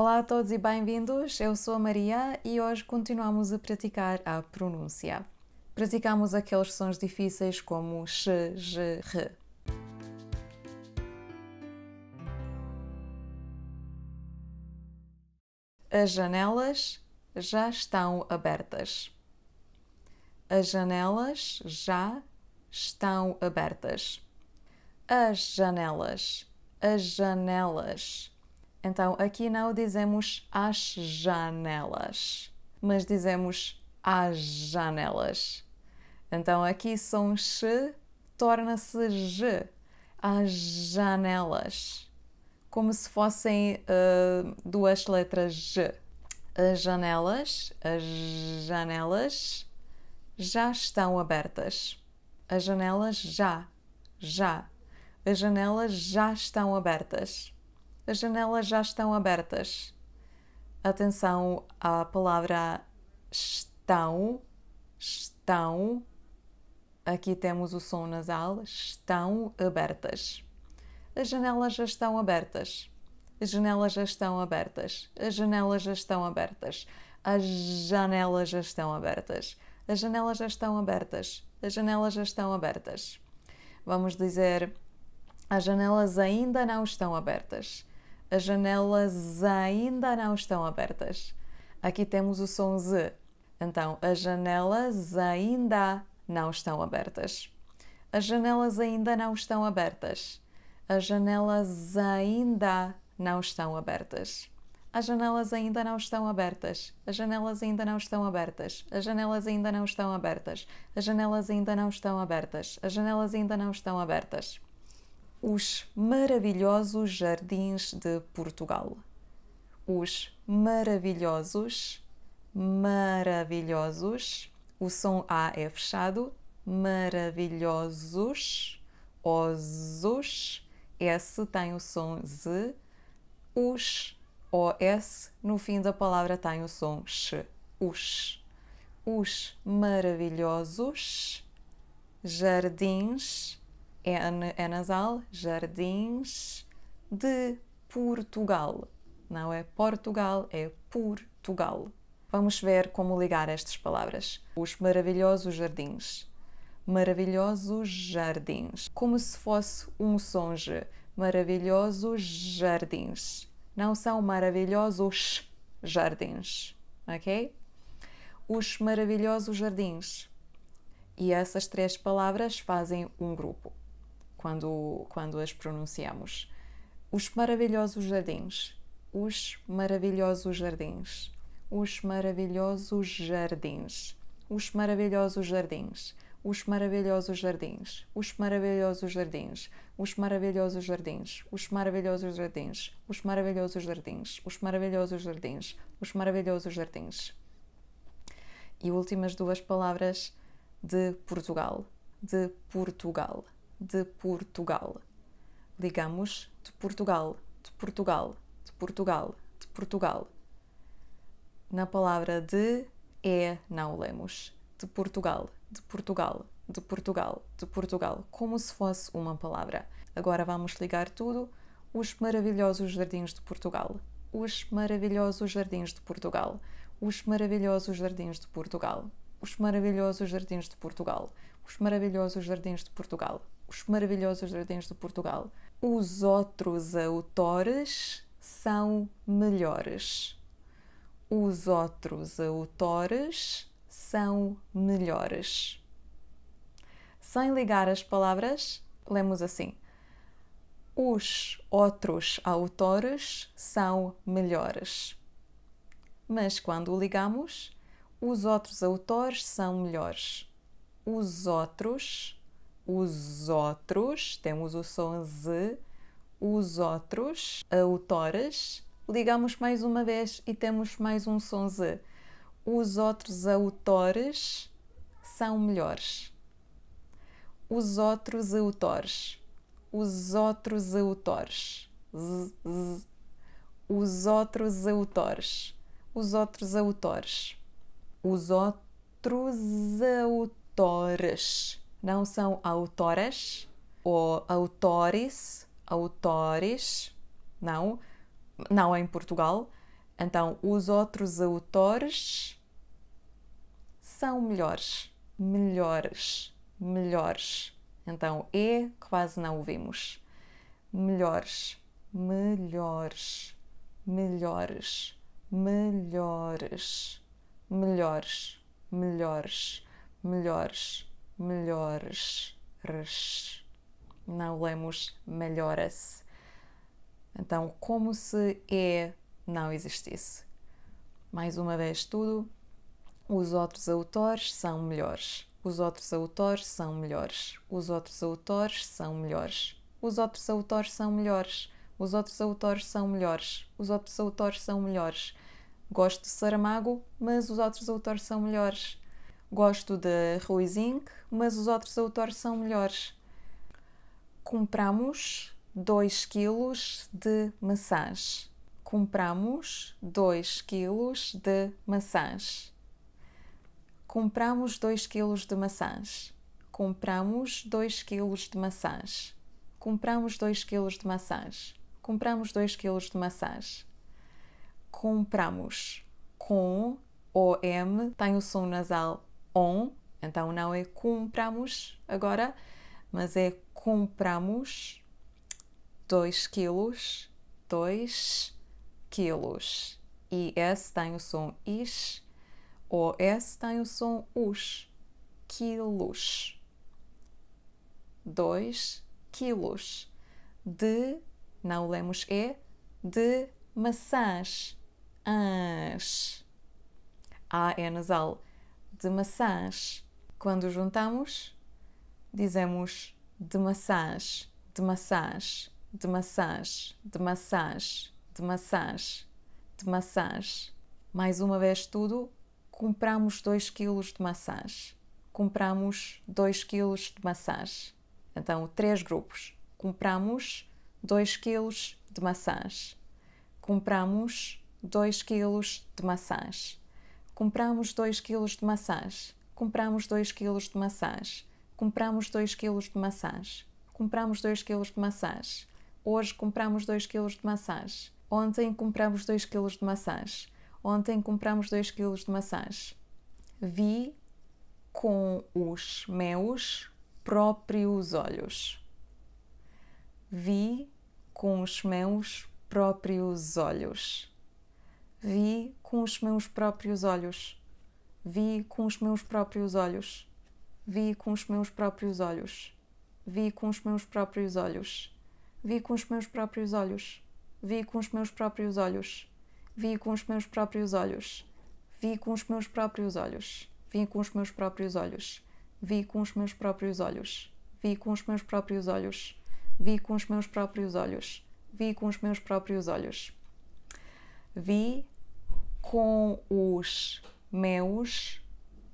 Olá a todos e bem-vindos. Eu sou a Maria e hoje continuamos a praticar a pronúncia. Praticamos aqueles sons difíceis como sh, j, r. As janelas já estão abertas. As janelas já estão abertas. As janelas. As janelas então aqui não dizemos as janelas, mas dizemos as janelas. Então aqui som x torna-se j, as janelas, como se fossem uh, duas letras j. As janelas, as janelas já estão abertas. As janelas já, já. As janelas já estão abertas. As janelas já estão abertas. Atenção à palavra estão. Estão. Aqui temos o som nasal. Estão abertas. As janelas já estão abertas. As janelas já estão abertas. As janelas já estão abertas. As janelas já estão abertas. As janelas já estão abertas. As janelas já estão abertas. Vamos dizer: as janelas ainda não estão abertas as janelas ainda não estão abertas. Aqui temos o som Z. Então, as janelas ainda não estão abertas. As janelas ainda não estão abertas. As janelas ainda não estão abertas. As janelas ainda não estão abertas. As janelas ainda não estão abertas. As janelas ainda não estão abertas. As janelas ainda não estão abertas. As janelas ainda não estão abertas os maravilhosos jardins de Portugal. Os maravilhosos, maravilhosos, o som A é fechado, maravilhosos, osos, S tem o som Z, os, OS, no fim da palavra tem o som X, os. Os maravilhosos jardins é N é nasal, Jardins de Portugal. Não é Portugal, é Portugal. Vamos ver como ligar estas palavras. Os maravilhosos jardins. Maravilhosos jardins. Como se fosse um songe. Maravilhosos jardins. Não são maravilhosos jardins, ok? Os maravilhosos jardins. E essas três palavras fazem um grupo quando, quando as pronunciamos. Os maravilhosos jardins. Os maravilhosos jardins. Os maravilhosos jardins. Os maravilhosos jardins. Os maravilhosos jardins. Os maravilhosos jardins. Os maravilhosos jardins. Os maravilhosos jardins. Os maravilhosos jardins. Os maravilhosos jardins. Os maravilhosos jardins. E últimas duas palavras de Portugal. De Portugal de Portugal. Ligamos de Portugal, de Portugal, de Portugal, de Portugal. Na palavra de é não lemos. De Portugal, de Portugal, de Portugal, de Portugal, como se fosse uma palavra. Agora vamos ligar tudo. Os maravilhosos jardins de Portugal. Os maravilhosos jardins de Portugal. Os maravilhosos jardins de Portugal. Os maravilhosos jardins de Portugal. Os maravilhosos jardins de Portugal os maravilhosos jardins de Portugal. Os outros autores são melhores. Os outros autores são melhores. Sem ligar as palavras, lemos assim: Os outros autores são melhores. Mas quando ligamos, os outros autores são melhores. Os outros os outros, temos o som z, os outros, autores ligamos mais uma vez e temos mais um som z. Os outros autores são melhores. Os outros autores. Os outros autores. Z, z. Os outros autores. Os outros autores. Os outros autores não são autoras ou autores, autores, não, não é em Portugal. Então, os outros autores são melhores, melhores, melhores. Então, E quase não ouvimos. Melhores, melhores, melhores, melhores, melhores, melhores, melhores. melhores melhores. Não lemos melhoras. Então, como se é não existisse. Mais uma vez, tudo. Os outros autores são melhores. Os outros autores são melhores. Os outros autores são melhores. Os outros autores são melhores. Os outros autores são melhores. Os outros autores são melhores. Gosto de Saramago, mas os outros autores são melhores. Gosto de Ruiz Inc., mas os outros autores são melhores. Compramos 2 kg de maçãs. Compramos 2 kg de maçãs. Compramos 2 kg de maçãs. Compramos 2 kg de maçãs. Compramos 2 kg de maçãs. Compramos 2 kg de maçãs. Compramos. Com o M tem o som nasal on, então não é compramos agora, mas é compramos 2 quilos, 2 quilos. E esse tem o som is, ou esse tem o som us, quilos. 2 quilos. De, não lemos E, de maçãs, ans. A é nasal de maçãs. Quando juntamos, dizemos de maçãs, de maçãs, de maçãs, de maçãs, de maçãs, de maçãs. Mais uma vez tudo, compramos 2 kg de maçãs. Compramos 2 kg de maçãs. Então, três grupos. Compramos 2 kg de maçãs. Compramos 2 kg de maçãs Compramos 2 kg de maçãs. Compramos 2 kg de maçãs. Compramos 2 kg de maçãs. Compramos 2 kg de maçãs. Hoje compramos 2 kg de maçãs. Ontem compramos 2 kg de maçãs. Ontem compramos 2 kg de maçãs. Vi com os meus próprios olhos. Vi com os meus próprios olhos. Vi com os meus próprios olhos. Vi com os meus próprios olhos. Vi com os meus próprios olhos. Vi com os meus próprios olhos. Vi com os meus próprios olhos. Vi com os meus próprios olhos. Vi com os meus próprios olhos. Vi com os meus próprios olhos. Vi com os meus próprios olhos. Vi com os meus próprios olhos. Vi com os meus próprios olhos. Vi com os meus próprios olhos. Vi com os meus próprios olhos vi com os meus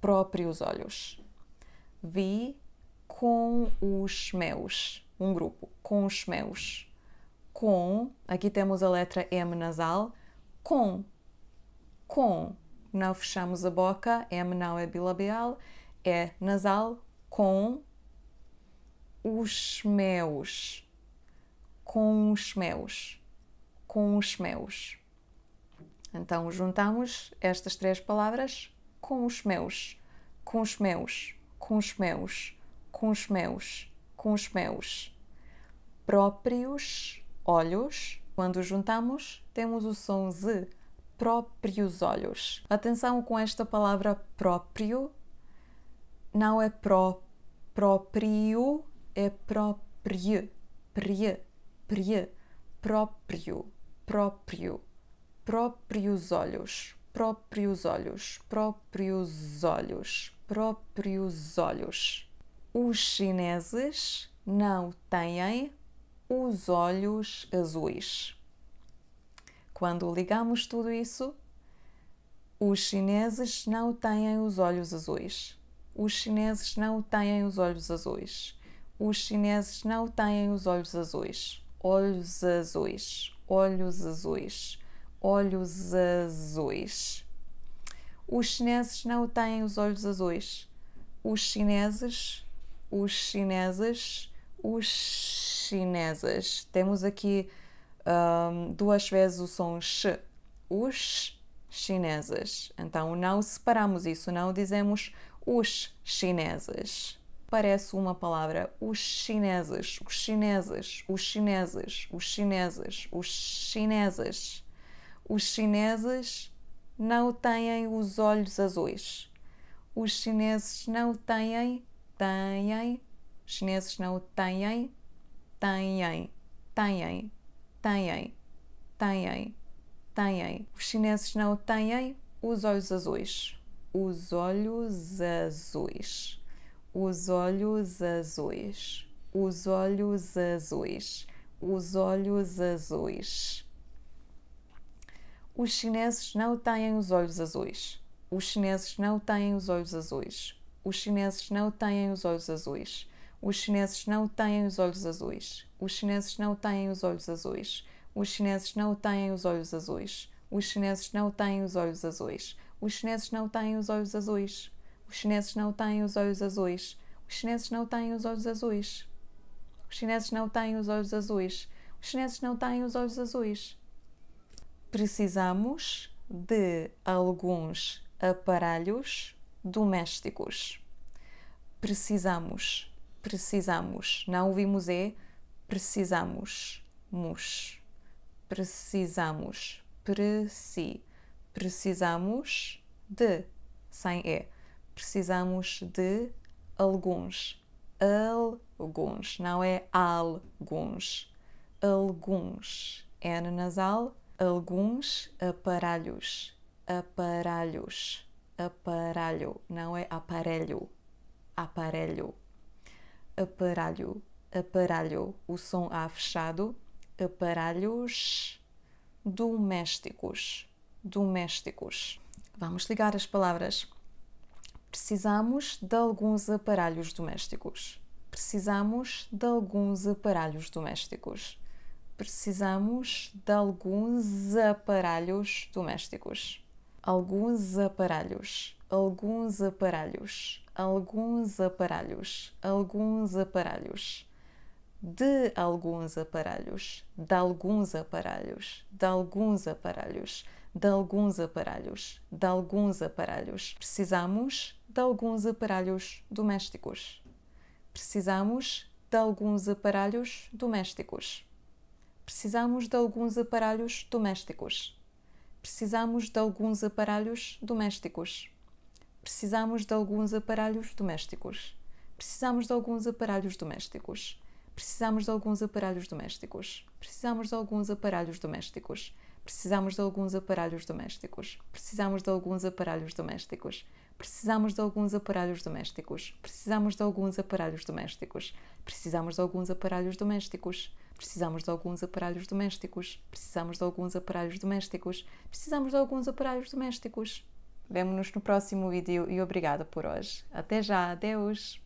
próprios olhos. Vi com os meus, um grupo, com os meus. Com, aqui temos a letra M nasal, com, com. Não fechamos a boca, M não é bilabial, é nasal, com os meus, com os meus, com os meus. Então juntamos estas três palavras com os meus, com os meus, com os meus, com os meus, com os meus. Próprios olhos. Quando juntamos, temos o som Z. Próprios olhos. Atenção com esta palavra próprio. Não é pró, próprio, é próprio, prie, prie, próprio, próprio próprios olhos, próprios olhos, próprios olhos, próprios olhos. Os chineses não têm os olhos azuis. Quando ligamos tudo isso, os chineses não têm os olhos azuis. Os chineses não têm os olhos azuis. Os chineses não têm os olhos azuis. Olhos azuis. Olhos azuis olhos azuis. Os chineses não têm os olhos azuis. Os chineses, os chineses, os chineses. Temos aqui um, duas vezes o som sh. Os chineses. Então não separamos isso, não dizemos os chineses. Parece uma palavra, os chineses, os chineses, os chineses, os chineses, os chineses. Os chineses não têm os olhos azuis. Os chineses não têm, têm. Chineses não têm, têm, têm, têm, têm, têm. Os chineses não têm os olhos azuis. Os olhos azuis. Os olhos azuis. Os olhos azuis. Os olhos azuis os chineses não têm os olhos azuis. Os chineses não têm os olhos azuis. Os chineses não têm os olhos azuis. Os chineses não têm os olhos azuis. Os chineses não têm os olhos azuis. Os chineses não têm os olhos azuis. Os chineses não têm os olhos azuis. Os chineses não têm os olhos azuis. Os chineses não têm os olhos azuis. Os chineses não têm os olhos azuis. Os chineses não têm os olhos azuis. Os chineses não têm os olhos azuis precisamos de alguns aparelhos domésticos. Precisamos, precisamos. Não ouvimos e precisamos, mus. Precisamos, preci. Precisamos de, sem e. Precisamos de alguns, alguns. Não é alguns, alguns. N nasal, alguns aparelhos, aparelhos, aparelho, não é aparelho, aparelho, aparelho, aparelho, o som A fechado, aparelhos domésticos, domésticos. Vamos ligar as palavras. Precisamos de alguns aparelhos domésticos. Precisamos de alguns aparelhos domésticos precisamos de alguns aparelhos domésticos. Alguns aparelhos, alguns aparelhos, alguns aparelhos, alguns aparelhos. De alguns aparelhos, de alguns aparelhos, de alguns aparelhos, de alguns aparelhos, de alguns aparelhos. Precisamos de alguns aparelhos domésticos. Precisamos de alguns aparelhos domésticos precisamos de alguns aparelhos domésticos. Precisamos de alguns aparelhos domésticos. Precisamos de alguns aparelhos domésticos. Precisamos de alguns aparelhos domésticos. Precisamos de alguns aparelhos domésticos. Precisamos de alguns aparelhos domésticos. Precisamos de alguns aparelhos domésticos. Precisamos de alguns aparelhos domésticos. Precisamos de alguns aparelhos domésticos. Precisamos de alguns aparelhos domésticos. Precisamos de alguns aparelhos domésticos. Precisamos de alguns aparelhos domésticos. Precisamos de alguns aparelhos domésticos. Precisamos de alguns aparelhos domésticos. Vemo-nos no próximo vídeo e obrigada por hoje. Até já, adeus!